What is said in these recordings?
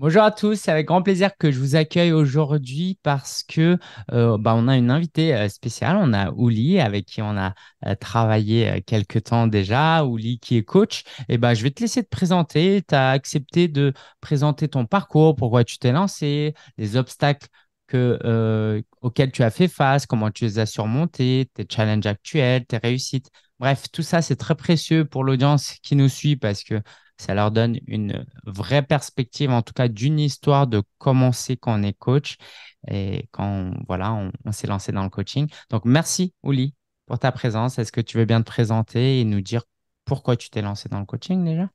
Bonjour à tous, c'est avec grand plaisir que je vous accueille aujourd'hui parce que euh, bah, on a une invitée euh, spéciale, on a Ouli avec qui on a euh, travaillé quelques temps déjà, Ouli qui est coach. Et eh ben, je vais te laisser te présenter, tu as accepté de présenter ton parcours, pourquoi tu t'es lancé, les obstacles auxquels tu as fait face, comment tu les as surmontés, tes challenges actuels, tes réussites. Bref, tout ça, c'est très précieux pour l'audience qui nous suit parce que ça leur donne une vraie perspective, en tout cas d'une histoire de comment c'est quand on est coach et quand voilà, on, on s'est lancé dans le coaching. Donc, merci Ouli pour ta présence. Est-ce que tu veux bien te présenter et nous dire pourquoi tu t'es lancé dans le coaching déjà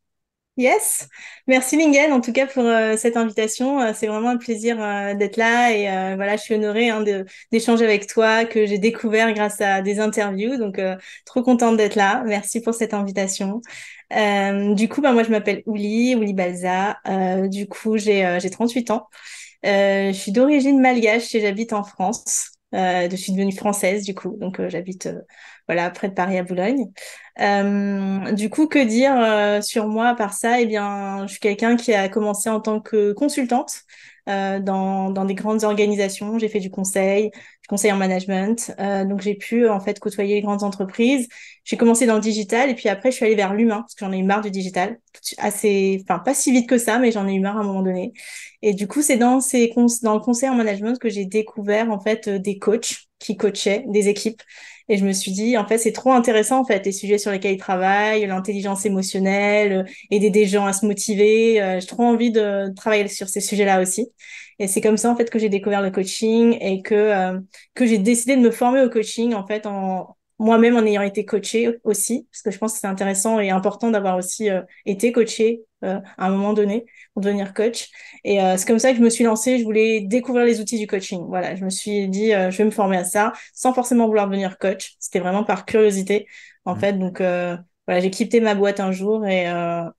Yes, merci Mingen en tout cas pour euh, cette invitation. Euh, c'est vraiment un plaisir euh, d'être là et voilà, je suis honorée hein, d'échanger avec toi que j'ai découvert grâce à des interviews. Donc trop contente d'être là. Merci pour cette invitation. du coup, bah, moi je m'appelle Ouli, Ouli Balza. du coup, j'ai 38 ans. je suis d'origine malgache et j'habite en France. Euh, je suis devenue française du coup, donc euh, j'habite euh, voilà près de Paris à Boulogne. Euh, du coup, que dire sur moi par ça Eh bien, je suis quelqu'un qui a commencé en tant que consultante dans, dans des grandes organisations. J'ai fait du conseil, conseil en management. Euh, donc j'ai pu en fait côtoyer les grandes entreprises. J'ai commencé dans le digital et puis après je suis allée vers l'humain parce que j'en ai eu marre du digital. Assez, enfin pas si vite que ça, mais j'en ai eu marre à un moment donné. Et du coup c'est dans ces dans le conseil en management que j'ai découvert en fait euh, des coachs qui coachaient des équipes et je me suis dit, en fait, c'est trop intéressant, en fait, les sujets sur lesquels il travaillent, l'intelligence émotionnelle, euh, aider des gens à se motiver. Euh, j'ai trop envie de travailler sur ces sujets-là aussi. Et c'est comme ça, en fait, que j'ai découvert le coaching et que, euh, que j'ai décidé de me former au coaching, en fait, en, moi-même en ayant été coaché aussi, parce que je pense que c'est intéressant et important d'avoir aussi euh, été coaché euh, à un moment donné pour devenir coach. Et euh, c'est comme ça que je me suis lancée. Je voulais découvrir les outils du coaching. Voilà, je me suis dit, je vais me former à ça sans forcément vouloir devenir coach. C'était vraiment par curiosité, en mm. fait. Donc voilà, j'ai quitté ma boîte un jour et,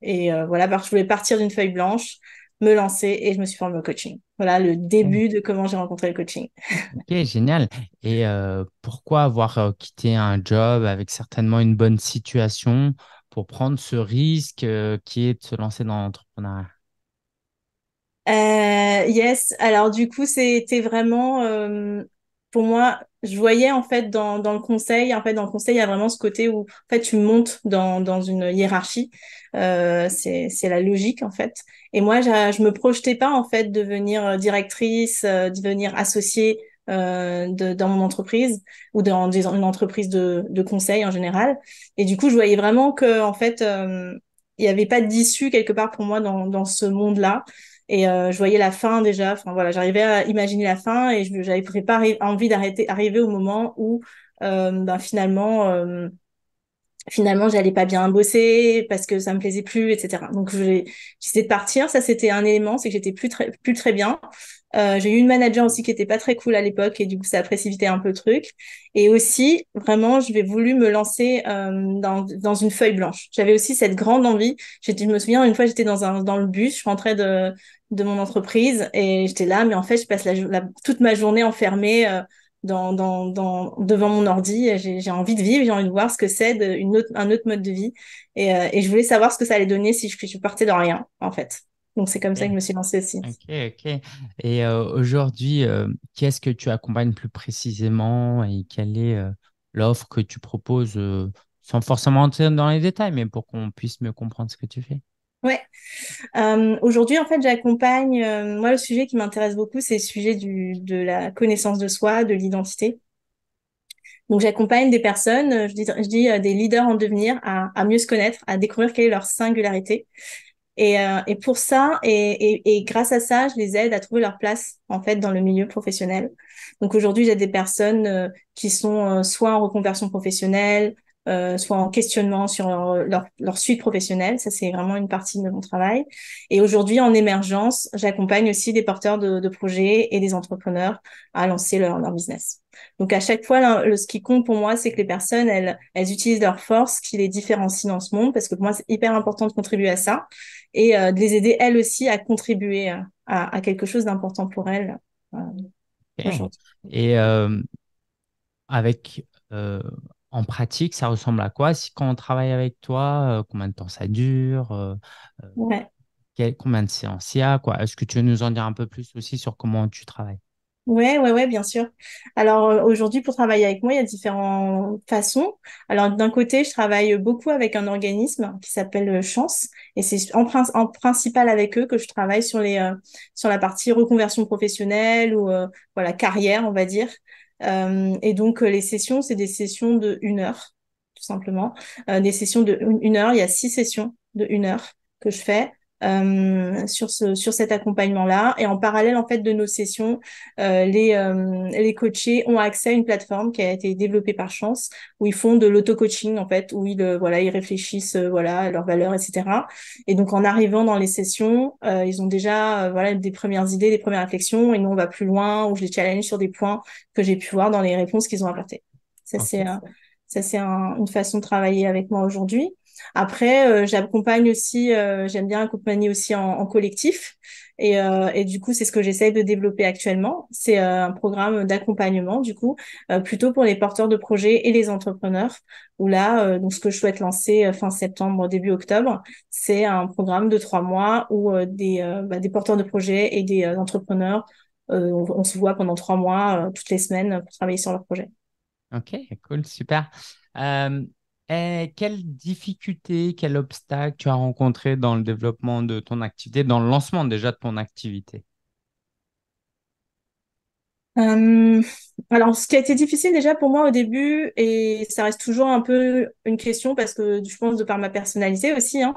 et voilà, je voulais partir d'une feuille blanche me lancer et je me suis formée au coaching. Voilà le début de comment j'ai rencontré le coaching. ok, génial. Et euh, pourquoi avoir euh, quitté un job avec certainement une bonne situation pour prendre ce risque euh, qui est de se lancer dans l'entrepreneuriat Yes, alors du coup, c'était vraiment pour moi, je voyais en fait dans, le conseil, en fait dans le conseil, il y a vraiment ce côté où en fait tu montes dans, une hiérarchie, euh, c'est la logique en fait. Et moi, je me projetais pas en fait de devenir euh, directrice, euh, devenir associée euh, dans mon entreprise ou dans une entreprise de, conseil en général. Et du coup, je voyais vraiment que en fait, il n'y avait pas d'issue quelque part pour moi dans, dans ce monde-là. Et euh, je voyais la fin déjà. Enfin voilà, j'arrivais à imaginer la fin et je j'avais pas envie d'arrêter, arriver au moment où euh, ben, finalement, euh, finalement, j'allais pas bien bosser parce que ça me plaisait plus, etc. Donc j'ai décidé de partir. Ça c'était un élément, c'est que j'étais plus très, plus très bien. Euh, j'ai eu une manager aussi qui était pas très cool à l'époque et du coup ça a précipité un peu le truc. Et aussi vraiment je vais voulu me lancer euh, dans, dans une feuille blanche. J'avais aussi cette grande envie. je me souviens une fois j'étais dans un dans le bus, je rentrais de de mon entreprise et j'étais là mais en fait je passe la, toute ma journée enfermée. Euh, dans, dans, dans, devant mon ordi, j'ai, j'ai envie de vivre, j'ai envie de voir ce que c'est autre, un autre mode de vie. Et, euh, et je voulais savoir ce que ça allait donner si je, je partais de rien, en fait. Donc, c'est comme ça que je me suis lancée aussi. Ok, ok. Et euh, aujourd'hui, euh, qu'est-ce que tu accompagnes plus précisément et quelle est euh, l'offre que tu proposes sans forcément entrer dans les détails, mais pour qu'on puisse mieux comprendre ce que tu fais Ouais. Aujourd'hui, en fait, j'accompagne. moi, le sujet qui m'intéresse beaucoup, c'est le sujet de la connaissance de soi, de l'identité. Donc, j'accompagne des personnes, je dis, des leaders en devenir, à, mieux se connaître, à découvrir quelle est leur singularité, et, euh, et pour ça, et, et, et, grâce à ça, je les aide à trouver leur place en fait dans le milieu professionnel. Donc aujourd'hui, j'ai des personnes euh, qui sont euh, soit en reconversion professionnelle, soit en questionnement sur leur, leur, suite professionnelle. Ça, c'est vraiment une partie de mon travail. Et aujourd'hui, en émergence, j'accompagne aussi des porteurs de, de, projets et des entrepreneurs à lancer leur, leur business. Donc à chaque fois, là, le, ce qui compte pour moi, c'est que les personnes, elles, elles utilisent leurs forces, qui les différencient dans ce monde, parce que pour moi, c'est hyper important de contribuer à ça et euh, de les aider elles aussi à contribuer euh, à, quelque chose d'important pour elles. Euh, et avec en pratique, ça ressemble à quoi Si quand on travaille avec toi, combien de temps ça dure Combien de séances il y a Est-ce que tu veux nous en dire un peu plus aussi sur comment tu travailles Ouais, ouais, ouais, bien sûr. Alors euh, aujourd'hui, pour travailler avec moi, il y a différentes façons. Alors d'un côté, je travaille beaucoup avec un organisme qui s'appelle euh, Chance, et c'est en, en, principal avec eux que je travaille sur les euh, sur la partie reconversion professionnelle ou voilà carrière, on va dire. et donc les sessions, c'est des sessions de une heure, tout simplement. des sessions de une heure. Il y a six sessions de une heure que je fais. Euh, sur, ce, sur cet accompagnement-là. Et en parallèle, en fait, de nos sessions, euh, les, euh, les coachés ont accès à une plateforme qui a été développée par Chance, où ils font de l'auto-coaching, en fait, où ils, voilà, ils réfléchissent voilà, à leurs valeurs, etc. Et donc, en arrivant dans les sessions, ils ont déjà voilà, des premières idées, des premières réflexions, et nous, on va plus loin, où je les challenge sur des points que j'ai pu voir dans les réponses qu'ils ont apportées. Ça, c'est... Ça, c'est une façon de travailler avec moi aujourd'hui. Après, euh, j'accompagne aussi, euh, j'aime bien accompagner aussi en, collectif. Euh, et, du coup, c'est ce que j'essaye de développer actuellement. C'est un programme d'accompagnement, du coup, plutôt pour les porteurs de projets et les entrepreneurs. Où là, donc ce que je souhaite lancer fin septembre, début octobre, c'est un programme de trois mois où des, bah, des porteurs de projets et des entrepreneurs, on, se voit pendant trois mois, toutes les semaines, pour travailler sur leur projet. Ok, cool, super. Eh, quelle quelles difficultés, obstacle tu as rencontré dans le développement de ton activité, dans le lancement déjà de ton activité euh, alors, ce qui a été difficile déjà pour moi au début, et ça reste toujours un peu une question parce que je pense de par ma personnalité aussi, hein,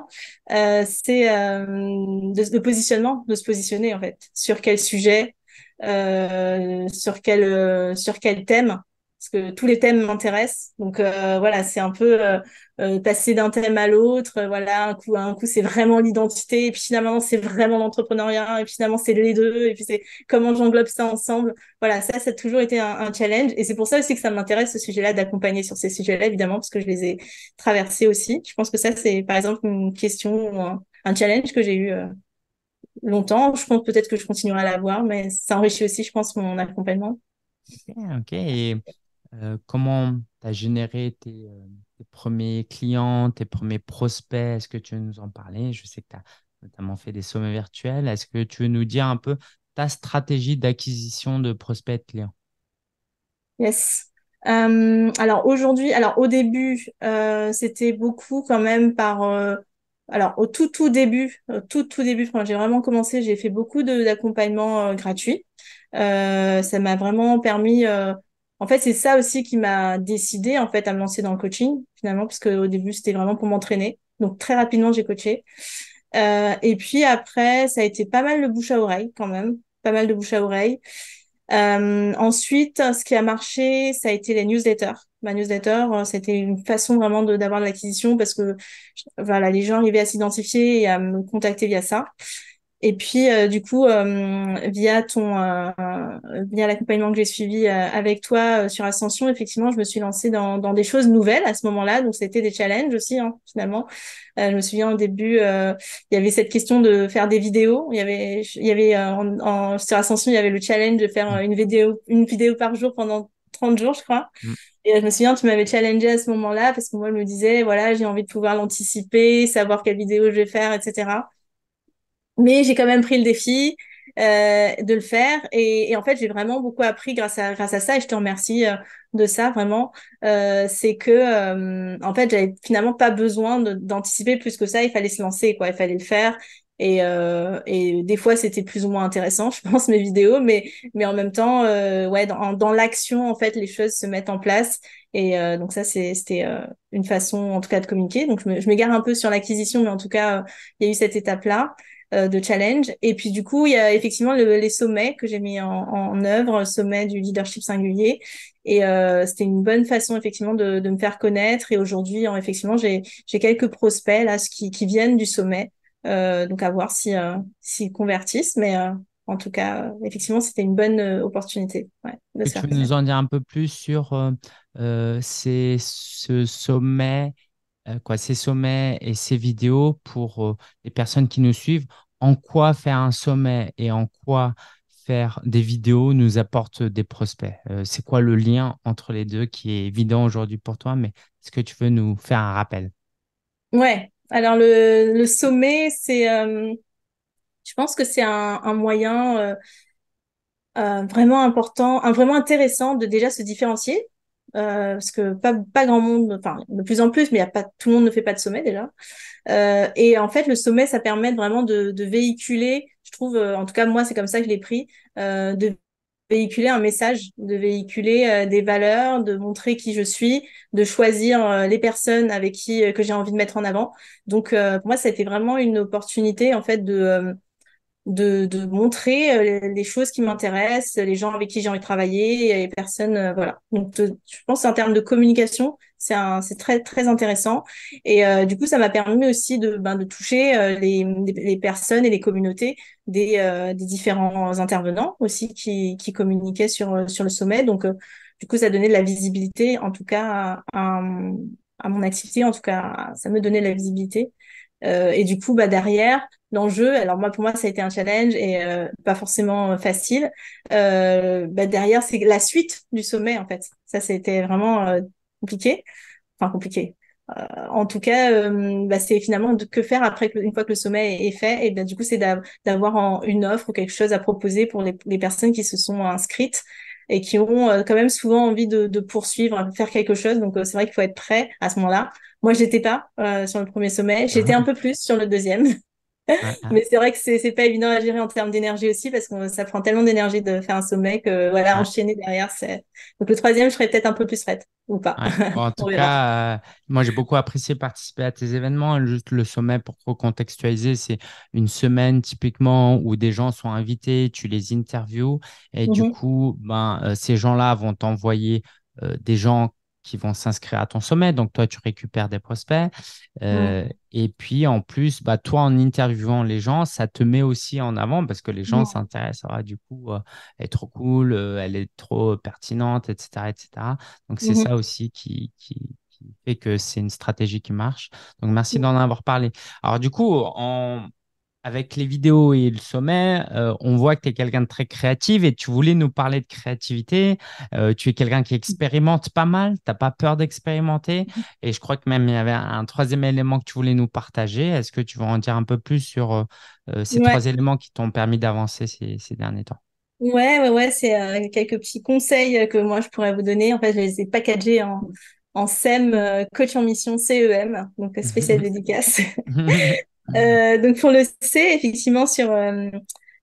euh, c'est euh, le positionnement, de se positionner en fait sur quel sujet, sur quel sur quel thème parce que tous les thèmes m'intéressent. Donc euh, voilà, c'est un peu euh, euh, passer d'un thème à l'autre. Voilà, un coup, un coup c'est vraiment l'identité, et puis finalement c'est vraiment l'entrepreneuriat, et puis finalement c'est les deux, et puis c'est comment j'englobe ça ensemble. Voilà, ça, ça a toujours été un, challenge, et c'est pour ça aussi que ça m'intéresse ce sujet-là, d'accompagner sur ces sujets-là, évidemment, parce que je les ai traversés aussi. Je pense que ça, c'est par exemple une question, un, challenge que j'ai eu. longtemps, je pense peut-être que je continuerai à l'avoir, mais ça enrichit aussi, je pense, mon accompagnement. ok. Euh, comment tu as généré euh, tes, premiers clients, tes premiers prospects Est-ce que tu veux nous en parler Je sais que tu as notamment fait des sommets virtuels. Est-ce que tu veux nous dire un peu ta stratégie d'acquisition de prospects et de clients Yes. Euh, alors aujourd'hui, alors au début, c'était beaucoup quand même par alors au tout tout début, tout tout début, quand j'ai vraiment commencé, j'ai fait beaucoup d'accompagnement gratuit. ça m'a vraiment permis en fait, c'est ça aussi qui m'a décidé en fait à me lancer dans le coaching finalement, parce que au début c'était vraiment pour m'entraîner. Donc très rapidement j'ai coaché. Euh, et puis après, ça a été pas mal de bouche à oreille quand même, pas mal de bouche à oreille. Euh, ensuite, ce qui a marché, ça a été les newsletters. Ma newsletter, euh, c'était une façon vraiment d'avoir de, de l'acquisition parce que voilà, les gens arrivaient à s'identifier et à me contacter via ça. Et puis, euh, du coup, euh, via ton, euh, via l'accompagnement que j'ai suivi avec toi sur Ascension, effectivement, je me suis lancée dans, dans des choses nouvelles à ce moment-là. Donc, c'était des challenges aussi, hein, finalement. je me souviens au début, il y avait cette question de faire des vidéos. Il y avait, il y avait en, sur Ascension, il y avait le challenge de faire mm. une vidéo, une vidéo par jour pendant 30 jours, je crois. Mm. Et je me souviens, tu m'avais challengée à ce moment-là parce que moi, je me disais, voilà, j'ai envie de pouvoir l'anticiper, savoir quelle vidéo je vais faire, etc. Mais j'ai quand même pris le défi euh, de le faire. Et, en fait, j'ai vraiment beaucoup appris grâce à, grâce à ça. Et je te remercie euh, de ça, vraiment. Euh, c'est que, en fait, j'avais finalement pas besoin d'anticiper plus que ça. Il fallait se lancer, quoi. Il fallait le faire. Et, et des fois, c'était plus ou moins intéressant, je pense, mes vidéos. Mais, mais en même temps, ouais, dans, dans l'action, en fait, les choses se mettent en place. Et donc ça, c'était une façon, en tout cas, de communiquer. Donc je me, je m'égare un peu sur l'acquisition, mais en tout cas, il y a eu cette étape-là. Euh, de challenge. Et puis du coup, il y a effectivement les sommets que j'ai mis en, œuvre, le sommet du leadership singulier. Et euh, c'était une bonne façon effectivement de, de me faire connaître. Et aujourd'hui, effectivement, j'ai quelques prospects là qui, qui viennent du sommet. Euh, donc à voir si euh, s'ils convertissent, mais euh, en tout cas, effectivement, c'était une bonne opportunité. Ouais, tu peux nous en dire un peu plus sur ces, ce sommet euh, quoi, ces sommets et ces vidéos pour euh, les personnes qui nous suivent, en quoi faire un sommet et en quoi faire des vidéos nous apporte des prospects euh, C'est quoi le lien entre les deux qui est évident aujourd'hui pour toi, mais est-ce que tu veux nous faire un rappel Ouais, alors le, le sommet, c'est... je pense que c'est un, moyen... vraiment important, un, vraiment intéressant de déjà se différencier euh, parce que pas, pas grand monde, enfin de plus en plus, mais y a pas, tout le monde ne fait pas de sommet déjà. Euh, et en fait, le sommet, ça permet vraiment de, véhiculer, je trouve, euh, en tout cas moi c'est comme ça que je l'ai pris, euh, de véhiculer un message, de véhiculer des valeurs, de montrer qui je suis, de choisir les personnes avec qui que j'ai envie de mettre en avant. Donc pour moi, ça a été vraiment une opportunité en fait de de, de montrer euh, les choses qui m'intéressent, les gens avec qui j'ai envie de travailler, les personnes, euh, voilà. Donc, je pense en termes de communication, c'est très très intéressant et euh, du coup ça m'a permis aussi de ben, de toucher les, les personnes et les communautés des, des différents intervenants aussi qui, qui communiquaient sur sur le sommet donc du coup ça donnait de la visibilité en tout cas à mon activité en tout cas ça me donnait de la visibilité euh, et du coup, bah, derrière, l'enjeu, alors moi, pour moi, ça a été un challenge et euh, pas forcément euh, facile. bah, derrière, c'est la suite du sommet, en fait. Ça, c'était vraiment compliqué. Enfin, compliqué. en tout cas, bah, c'est finalement de, que faire après une fois que le sommet est fait. Et bien, bah, du coup, c'est d'avoir une offre ou quelque chose à proposer pour les, personnes qui se sont inscrites et qui ont quand même souvent envie de, de poursuivre, faire quelque chose. Donc, c'est vrai qu'il faut être prêt à ce moment-là moi, j'étais pas euh, sur le premier sommet, j'étais un peu plus sur le deuxième. Mais c'est vrai que c'est pas évident à gérer en termes d'énergie aussi parce que ça prend tellement d'énergie de faire un sommet que voilà enchaîner derrière c'est donc le troisième je serais peut-être un peu plus faite ou pas. en tout cas euh, moi j'ai beaucoup apprécié participer à tes événements juste le sommet pour contextualiser c'est une semaine typiquement où des gens sont invités tu les interviews et du mmh coup ben euh, ces gens là vont t'envoyer des gens qui vont s'inscrire à ton sommet. Donc, toi, tu récupères des prospects. Euh, et puis, en plus, bah, toi, en interviewant les gens, ça te met aussi en avant parce que les gens s'intéressent. Ah, du coup, euh, elle est trop cool, euh, elle est trop pertinente, etc. etc. Donc, c'est mhm. ça aussi qui, qui, qui fait que c'est une stratégie qui marche. Donc, merci d'en avoir parlé. Alors, du coup, en, avec les vidéos et le sommet, euh, on voit que tu es quelqu'un de très créatif et tu voulais nous parler de créativité. Euh, tu es quelqu'un qui expérimente pas mal, tu n'as pas peur d'expérimenter. Et je crois que même il y avait un troisième élément que tu voulais nous partager. Est-ce que tu veux en dire un peu plus sur euh, ces trois éléments qui t'ont permis d'avancer ces, derniers temps Ouais, ouais, ouais, c'est quelques petits conseils que moi je pourrais vous donner. En fait, je les ai packagés en, en SEM, coach en mission CEM, donc spécial dédicace. Euh, donc on le sait effectivement sur euh,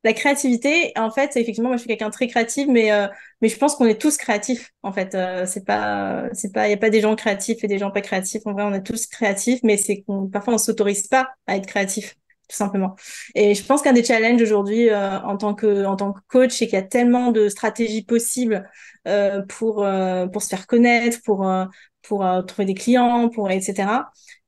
la créativité. En fait, effectivement, moi je suis quelqu'un très créatif, mais euh, mais je pense qu'on est tous créatifs. En fait, c'est pas c'est pas il y a pas des gens créatifs et des gens pas créatifs. En vrai, on est tous créatifs, mais c'est qu'on parfois on s'autorise pas à être créatif tout simplement. Et je pense qu'un des challenges aujourd'hui en tant que en tant que coach, c'est qu'il y a tellement de stratégies possibles pour pour se faire connaître, pour pour trouver des clients, pour etc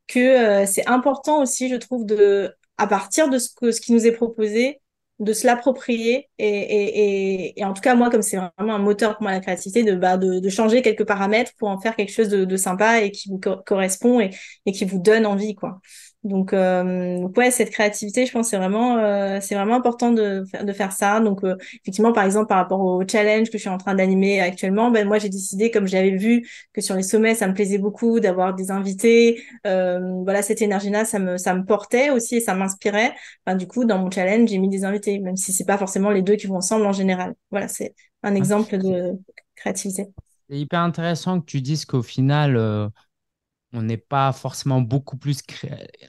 que euh, c'est important aussi, je trouve, de, à partir de ce, que, ce qui nous est proposé, de se l'approprier et, et, et, en tout cas moi comme c'est vraiment un moteur pour moi la créativité de, bah, de, de changer quelques paramètres pour en faire quelque chose de, sympa et qui vous correspond et, qui vous donne envie quoi donc, euh, ouais, cette créativité, je pense, c'est vraiment, euh, c'est vraiment important de, de faire ça. Donc, euh, effectivement, par exemple, par rapport au challenge que je suis en train d'animer actuellement, ben moi, j'ai décidé, comme j'avais vu que sur les sommets, ça me plaisait beaucoup d'avoir des invités. Euh, voilà, cette énergie-là, ça me, ça me portait aussi et ça m'inspirait. Enfin, du coup, dans mon challenge, j'ai mis des invités, même si c'est pas forcément les deux qui vont ensemble en général. Voilà, c'est un exemple de créativité. C'est hyper intéressant que tu dises qu'au final euh, on n'est pas forcément beaucoup plus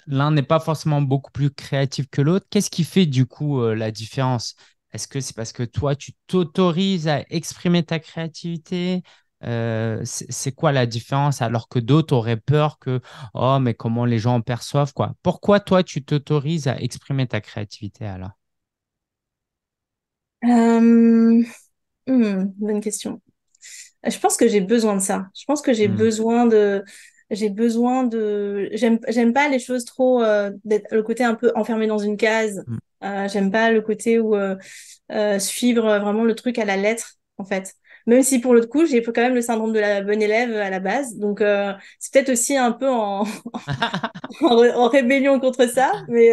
l'un n'est pas forcément beaucoup plus créatif que l'autre. Qu'est-ce qui fait du coup euh, la différence Est-ce que c'est parce que toi tu t'autorises à exprimer ta créativité euh, C'est quoi la différence alors que d'autres auraient peur que oh mais comment les gens en perçoivent quoi Pourquoi toi tu t'autorises à exprimer ta créativité alors euh, hmm, Bonne question. Je pense que j'ai besoin de ça. Je pense que j'ai hmm. besoin de j'ai besoin de j'aime j'aime pas les choses trop euh, d'être le côté un peu enfermé dans une case mm. euh, j'aime pas le côté où euh, euh suivre euh, vraiment le truc à la lettre en fait même si pour l'autre coup j'ai quand même le syndrome de la bonne élève à la base donc c'est peut-être aussi un peu en, en, rébellion contre ça mais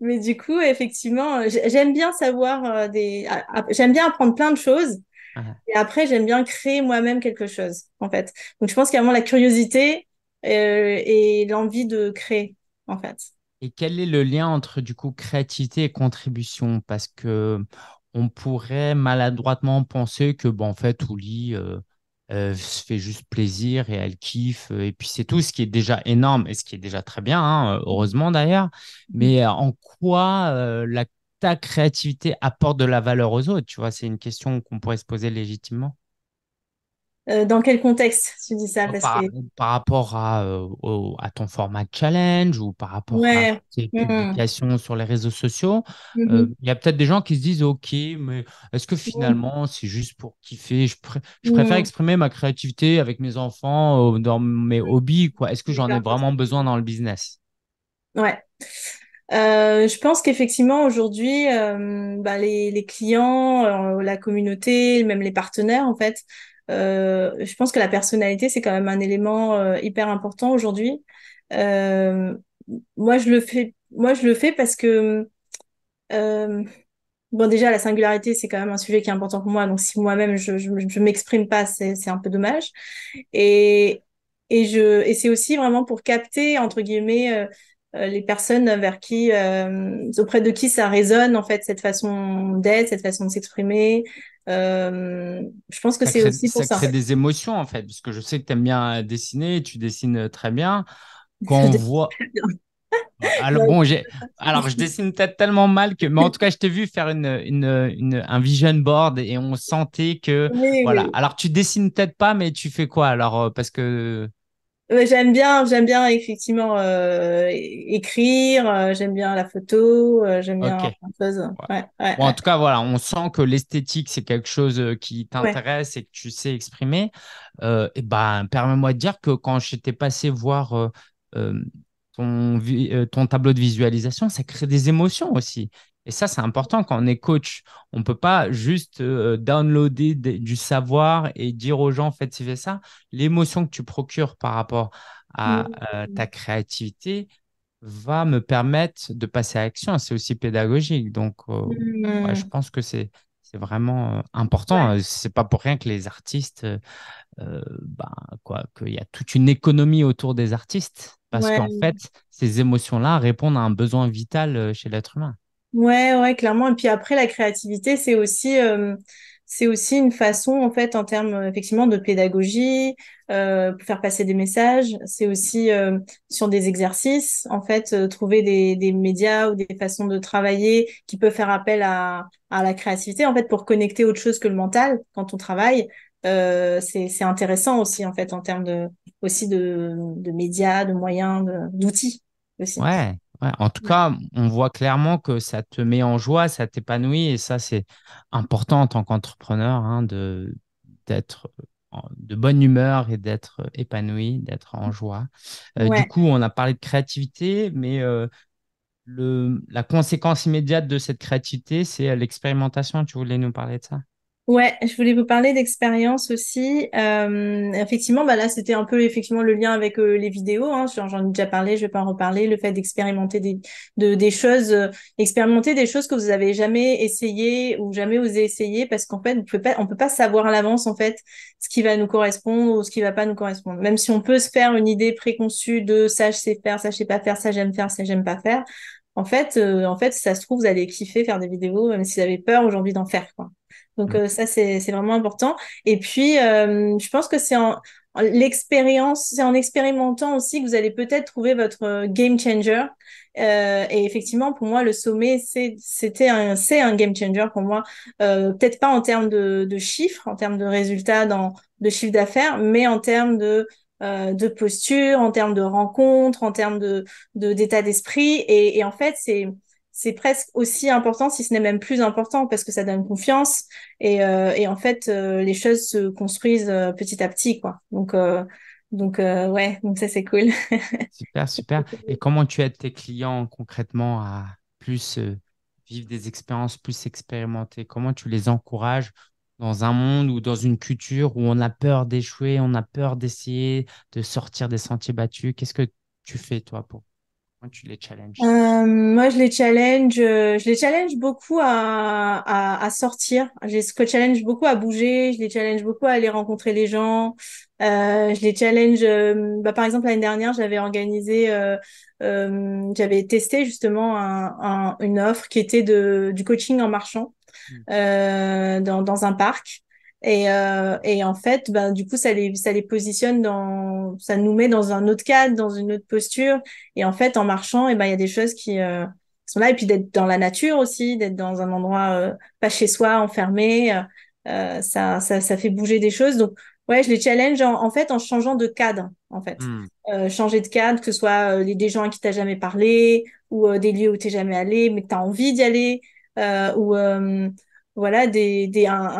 mais du coup effectivement j'aime bien savoir des j'aime bien apprendre plein de choses ah. et après, j'aime bien créer moi-même quelque chose, en fait. Donc, je pense qu'avant la curiosité, euh, et l'envie de créer, en fait. Et quel est le lien entre du coup créativité et contribution Parce que on pourrait maladroitement penser que bon, en fait, Ouli euh, euh, se fait juste plaisir et elle kiffe et puis c'est tout, ce qui est déjà énorme et ce qui est déjà très bien, hein, heureusement d'ailleurs. Mm-hmm. Mais en quoi ta créativité apporte de la valeur aux autres Tu vois, c'est une question qu'on pourrait se poser légitimement. Euh, dans quel contexte tu dis ça euh, par, rapport euh, à, ton format challenge ou par rapport à tes mmh publications sur les réseaux sociaux, mmh il y a peut-être des gens qui se disent Ok, mais est-ce que finalement c'est juste pour kiffer Je, mmh préfère exprimer ma créativité avec mes enfants, dans mes hobbies. quoi. Est-ce que j'en ai vraiment besoin dans le business Ouais. je pense qu'effectivement aujourd'hui, bah, les, clients, la communauté, même les partenaires en fait, euh, je pense que la personnalité, c'est quand même un élément euh, hyper important aujourd'hui. Euh, moi, je le fais, moi, je le fais parce que Bon, déjà, la singularité, c'est quand même un sujet qui est important pour moi. Donc, si moi-même, je ne m'exprime pas, c'est un peu dommage. Et, et, je, et c'est aussi vraiment pour capter, entre guillemets, les personnes vers qui, auprès de qui ça résonne, en fait, cette façon d'être, cette façon de s'exprimer, euh, je pense que c'est aussi pour ça. Ça crée des émotions en fait, parce que je sais que tu aimes bien dessiner, tu dessines euh, très bien. Quand on voit. Alors Alors je dessine peut-être tellement mal que, mais en tout cas, je t'ai vu faire une, une, un vision board et on sentait que voilà. Alors tu dessines peut-être pas, mais tu fais quoi alors euh, parce que J'aime bien, j'aime bien effectivement euh, écrire, euh, j'aime bien la photo, euh, j'aime bien okay. en tout cas, voilà, on sent que l'esthétique, c'est quelque chose qui t'intéresse et que tu sais exprimer. et ben, permets-moi de dire que quand j'étais passé voir ton, euh, ton tableau de visualisation, ça crée des émotions aussi. Et ça, c'est important quand on est coach. On ne peut pas juste euh, downloader du savoir et dire aux gens, faites ci, ça. L'émotion que tu procures par rapport à mm. euh, ta créativité va me permettre de passer à l'action. C'est aussi pédagogique. Donc, mm, je pense que c'est vraiment important. Ce C'est pas pour rien que les artistes, bah, qu'il y a toute une économie autour des artistes. Parce qu'en fait, ces émotions-là répondent à un besoin vital euh, chez l'être humain. Ouais, ouais, clairement. Et puis après, la créativité, c'est aussi, euh, c'est aussi une façon, en fait, en termes euh, effectivement de pédagogie, pour faire passer des messages. C'est aussi sur des exercices, en fait, trouver des, médias ou des façons de travailler qui peuvent faire appel à, à la créativité, en fait, pour connecter autre chose que le mental quand on travaille. Euh, c'est intéressant aussi, en fait, en termes de, aussi de, médias, de moyens, d'outils En tout cas, on voit clairement que ça te met en joie, ça t'épanouit. Et ça, c'est important en tant qu'entrepreneur hein, de d'être de bonne humeur et d'être épanoui, d'être en joie. Euh, du coup, on a parlé de créativité, mais euh, le, la conséquence immédiate de cette créativité, c'est l'expérimentation. Tu voulais nous parler de ça Ouais, je voulais vous parler d'expérience aussi. Euh, effectivement, bah là, c'était un peu effectivement le lien avec euh, les vidéos. Hein. J'en ai déjà parlé, je vais pas en reparler. Le fait d'expérimenter des, de, des choses, euh, expérimenter des choses que vous avez jamais essayé ou jamais osé essayer, parce qu'en fait, on peut pas, on peut pas savoir à l'avance en fait ce qui va nous correspondre ou ce qui va pas nous correspondre. Même si on peut se faire une idée préconçue de ça, je sais faire, ça, je sais pas faire, ça, j'aime faire, ça, j'aime pas faire. En fait, en fait, ça se trouve, vous allez kiffer faire des vidéos, même si vous avez peur aujourd'hui d'en faire. Quoi. Donc mm. euh, ça, c'est vraiment important. Et puis, euh, je pense que c'est en, l'expérience, c'est en expérimentant aussi que vous allez peut-être trouver votre euh, game changer. et effectivement, pour moi, le sommet, c'était un, c'est un game changer pour moi. peut-être pas en termes de, chiffres, en termes de résultats, dans, de chiffre d'affaires, mais en termes de de posture, en termes de rencontres, en termes de d'état d'esprit. et en fait, c'est c'est presque aussi important, si ce n'est même plus important, parce que ça donne confiance. Et, euh, en fait, euh, les choses se construisent euh, petit à petit, quoi. Donc, donc ouais, donc ça, c'est cool. super, super. Et comment tu aides tes clients concrètement à plus vivre des expériences, plus expérimenter Comment tu les encourages dans un monde ou dans une culture où on a peur d'échouer, on a peur d'essayer de sortir des sentiers battus Qu'est-ce que tu fais, toi, pour tu les challenges euh, Moi, je les challenge, euh, je les challenge beaucoup à, à, à sortir. Je les challenge beaucoup à bouger. Je les challenge beaucoup à aller rencontrer les gens. Euh, je les challenge. Bah, par exemple, l'année dernière, j'avais organisé, j'avais testé justement une offre qui était de, du coaching en marchant. Mmh. dans, dans un parc et, euh, et, en fait, ben, du coup, ça les, ça les positionne dans, ça nous met dans un autre cadre, dans une autre posture. Et en fait, en marchant, et eh ben, il y a des choses euh, qui sont là. Et puis d'être dans la nature aussi, d'être dans un endroit euh, pas chez soi, enfermé, euh, ça, ça, ça fait bouger des choses. Donc, ouais, je les challenge en, en fait en changeant de cadre, en fait. Hmm. changer de cadre, que ce soit des gens à qui t'as jamais parlé ou des lieux où t'es jamais allé, mais que t'as envie d'y aller ou voilà, des,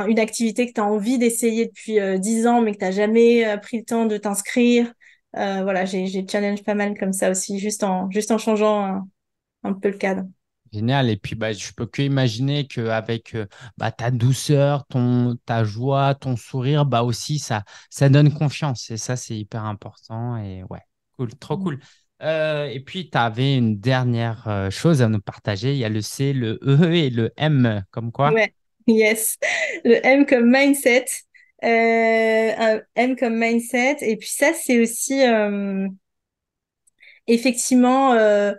une activité que tu as envie d'essayer depuis 10 euh, ans, mais que tu n'as jamais euh, pris le temps de t'inscrire. Euh, voilà, j'ai challenge pas mal comme ça aussi, juste en, juste en changeant un, peu le cadre. Génial. Et puis, bah, je peux que imaginer qu'avec bah, ta douceur, ton, ta joie, ton sourire, bah, aussi, ça, ça donne confiance. Et ça, c'est hyper important. Et ouais, cool, trop cool. et puis, tu avais une dernière chose à nous partager. Il y a le C, le E et le M, comme quoi. Ouais. Yes, le M comme mindset, euh, M comme mindset. Et puis ça, c'est aussi euh, effectivement, euh,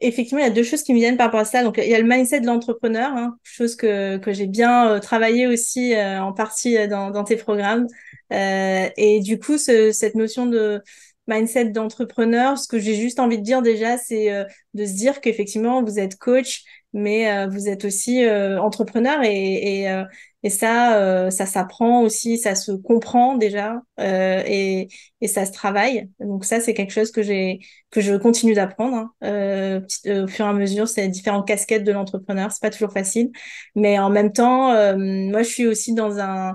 effectivement, il y a deux choses qui me viennent par rapport à ça. Donc il y a le mindset de l'entrepreneur, hein, chose que, que j'ai bien travaillé aussi en partie dans, tes programmes. et du coup, cette notion de mindset d'entrepreneur, ce que j'ai juste envie de dire déjà, c'est de se dire qu'effectivement, vous êtes coach mais euh, vous êtes aussi euh, entrepreneur et, et, euh, et ça, ça s'apprend aussi, ça se comprend déjà et, et ça se travaille. Donc ça, c'est quelque chose que j'ai que je continue d'apprendre hein. au fur et à mesure. C'est différentes casquettes de l'entrepreneur, c'est pas toujours facile, mais en même temps, moi, je suis aussi dans un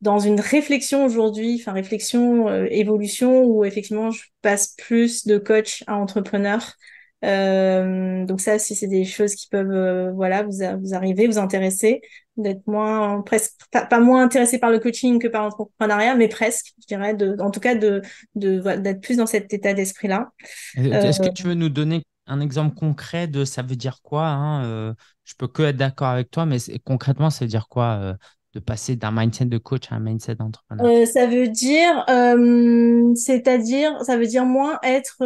dans une réflexion aujourd'hui, enfin réflexion, évolution, où effectivement je passe plus de coach à entrepreneur euh, donc ça, si c'est des choses qui peuvent, euh, voilà, vous, vous arriver, vous intéresser, d'être moins presque pas, moins intéressé par le coaching que par l'entrepreneuriat mais presque je dirais de en tout cas de d'être plus dans cet état d'esprit là est-ce que euh, tu veux nous donner un exemple concret de ça veut dire quoi hein je peux que être d'accord avec toi mais concrètement ça veut dire quoi de passer d'un mindset de coach à un mindset d'entrepreneur ça veut dire c'est-à-dire ça veut dire moins être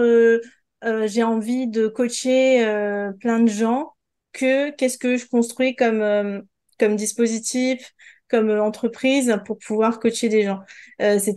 euh, j'ai envie de coacher euh, plein de gens que qu'est-ce que je construis comme, euh, comme dispositif, comme entreprise pour pouvoir coacher des gens. c'est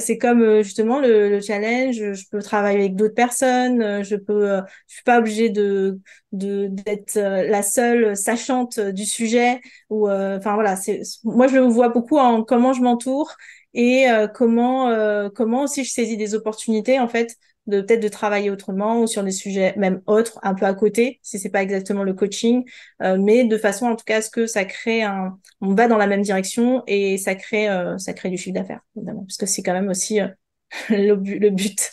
c'est comme justement le, challenge, je peux travailler avec d'autres personnes, je peux je suis pas obligée de d'être la seule sachante du sujet ou enfin voilà, c'est moi je le vois beaucoup en comment je m'entoure et comment comment aussi je saisis des opportunités en fait de peut-être de travailler autrement ou sur des sujets même autres, un peu à côté, si c'est pas exactement le coaching, euh, mais de façon en tout cas à ce que ça crée un, on va dans la même direction et ça crée, euh, ça crée du chiffre d'affaires évidemment, parce que c'est quand même aussi euh, le, but,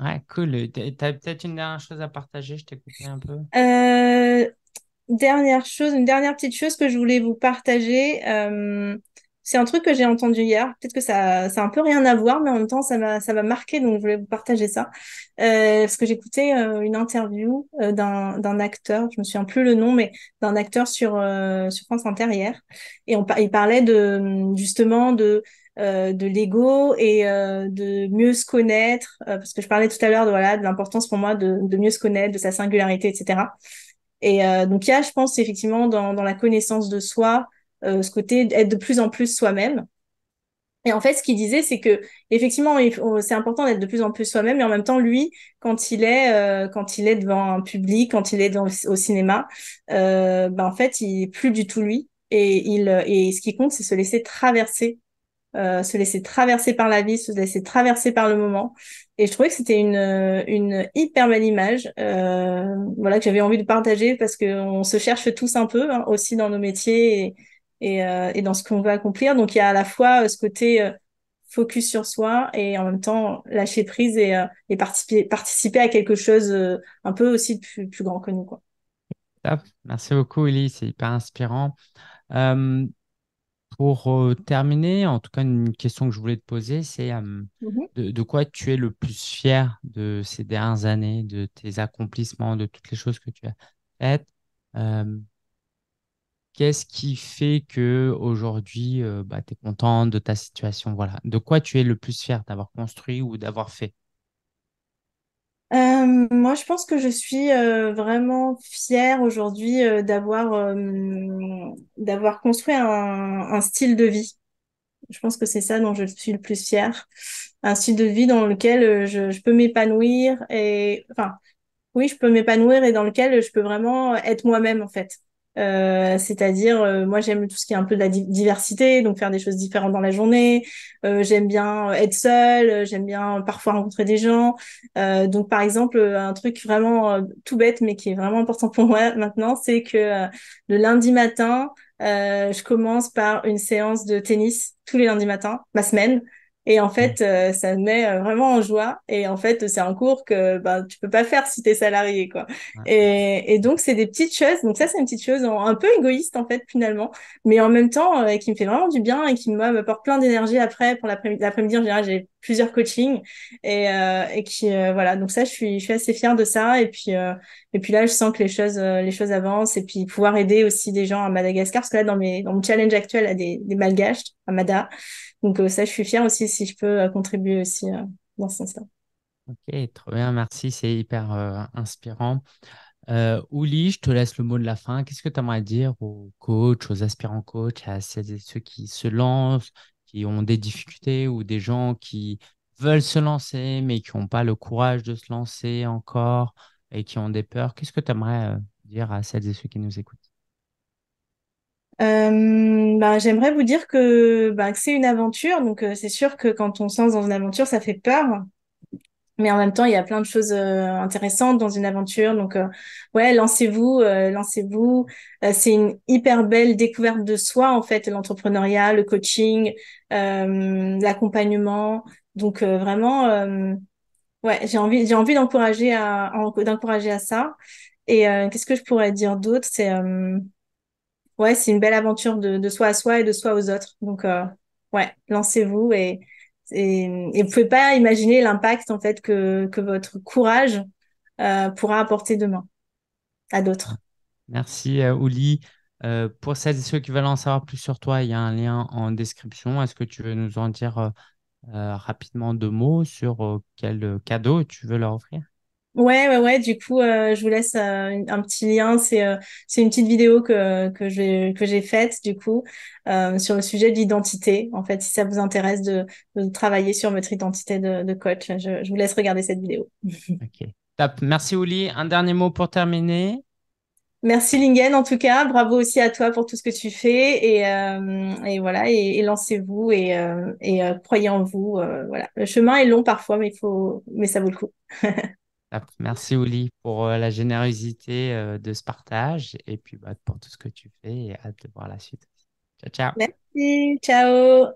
Ouais, cool. as peut-être une dernière chose à partager, je t'ai un peu. dernière chose, une dernière petite chose que je voulais vous partager. C'est un truc que j'ai entendu hier. Peut-être que ça, ça a un peu rien à voir, mais en même temps, ça m'a, ça m'a marqué, donc je voulais vous partager ça. Euh, parce que j'écoutais euh, une interview euh, d'un, d'un acteur, je me souviens plus le nom, mais d'un acteur sur, euh, sur France Inter Et on, il parlait de, justement de, de l'ego et de mieux se connaître. parce que je parlais tout à l'heure de, voilà, de l'importance pour moi de, de mieux se connaître, de sa singularité, etc. Et donc il y a, je pense, effectivement, dans, dans la connaissance de soi, euh, ce côté d'être de plus en plus soi-même. Et en fait, ce qu'il disait, c'est que effectivement, c'est important d'être de plus en plus soi-même, mais en même temps, lui, quand il est, euh, quand il est devant un public, quand il est dans, au cinéma, euh, ben en fait, il est plus du tout lui. Et il, et ce qui compte, c'est se laisser traverser, se laisser traverser par la vie, se laisser traverser par le moment. Et je trouvais que c'était une, une hyper belle image, voilà, que j'avais envie de partager parce que on se cherche tous un peu hein, aussi dans nos métiers. Et, euh, et, dans ce qu'on veut accomplir. Donc il y a à la fois euh, ce côté euh, focus sur soi et en même temps lâcher prise et, participer, participer à quelque chose un peu aussi plus, grand que nous. Quoi. Merci beaucoup, Elie. C'est hyper inspirant. pour terminer, en tout cas, une question que je voulais te poser, c'est mm-hmm. de, de, quoi tu es le plus fier de ces dernières années, de tes accomplissements, de toutes les choses que tu as faites Qu'est-ce qui fait que aujourd'hui, euh, bah, tu es content de ta situation Voilà. De quoi tu es le plus fier d'avoir construit ou d'avoir fait euh, Moi, je pense que je suis euh, vraiment fière aujourd'hui d'avoir, d'avoir construit un, style de vie. Je pense que c'est ça dont je suis le plus fière. Un style de vie dans lequel je peux m'épanouir et, enfin, oui, je peux m'épanouir et dans lequel je peux vraiment être moi-même, en fait euh, c'est-à-dire, euh, moi j'aime tout ce qui est un peu de la diversité, donc faire des choses différentes dans la journée. Euh, j'aime bien être seule, j'aime bien parfois rencontrer des gens. donc par exemple, un truc vraiment tout bête, mais qui est vraiment important pour moi maintenant, c'est que le lundi matin, je commence par une séance de tennis tous les lundis matin ma semaine. Et en fait, mm. euh, ça me met euh, vraiment en joie. Et en fait, c'est un cours que ben, tu peux pas faire si tu es salarié. Quoi. Et, et, donc, c'est des petites choses. Donc ça, c'est une petite chose un peu égoïste, en fait, finalement, mais en même temps, euh, qui me fait vraiment du bien et qui me porte plein d'énergie après. Pour l'après-midi, en général, j'ai plusieurs coachings et, euh, et qui euh, voilà donc ça je suis je suis assez fière de ça et puis euh, et puis là je sens que les choses les choses avancent et puis pouvoir aider aussi des gens à Madagascar parce que là dans mes dans mon challenge actuel à des des malgaches à Mada donc ça je suis fière aussi si je peux contribuer aussi dans ce sens-là. Ok trop bien merci c'est hyper inspirant. Ouli, je te laisse le mot de la fin. Qu'est-ce que tu aimerais dire aux coachs, aux aspirants coachs, à ceux qui se lancent, qui ont des difficultés ou des gens qui veulent se lancer mais qui n'ont pas le courage de se lancer encore et qui ont des peurs. Qu'est-ce que tu aimerais euh, dire à celles et ceux qui nous écoutent euh, ben, j'aimerais vous dire ben, que, c'est une aventure. Donc, euh, c'est sûr que quand on se lance dans une aventure, ça fait peur mais en même temps, il y a plein de choses euh, intéressantes dans une aventure. Donc, euh, ouais, lancez-vous, euh, lancez-vous. c'est une hyper belle découverte de soi, en fait, l'entrepreneuriat, le coaching, l'accompagnement. Donc, vraiment, ouais, j'ai envie, j'ai envie d'encourager à, d'encourager à ça. Et qu'est-ce que je pourrais dire d'autre C'est, ouais, c'est une belle aventure de, de, soi à soi et de soi aux autres. Donc, ouais, lancez-vous et et, vous ne pouvez pas imaginer l'impact en fait que, votre courage euh, pourra apporter demain à d'autres. Merci euh, Ouli. Euh, pour celles et ceux qui veulent en savoir plus sur toi, il y a un lien en description. Est-ce que tu veux nous en dire rapidement deux mots sur quel cadeau tu veux leur offrir Ouais, ouais, ouais. Du coup, euh, je vous laisse euh, un petit lien. C'est euh, c'est une petite vidéo que que j'ai faite du coup sur le sujet de l'identité. En fait, si ça vous intéresse de, travailler sur votre identité de, coach, je, je, vous laisse regarder cette vidéo. ok. Top. Merci Oli Un dernier mot pour terminer. Merci Lingen en tout cas. Bravo aussi à toi pour tout ce que tu fais et, et voilà et, et lancez-vous et, et croyez en vous. voilà. Le chemin est long parfois, mais il faut mais ça vaut le coup. Merci Ouli pour euh, la générosité euh, de ce partage et puis bah, pour tout ce que tu fais et hâte de voir la suite. Ciao, ciao. Merci, ciao.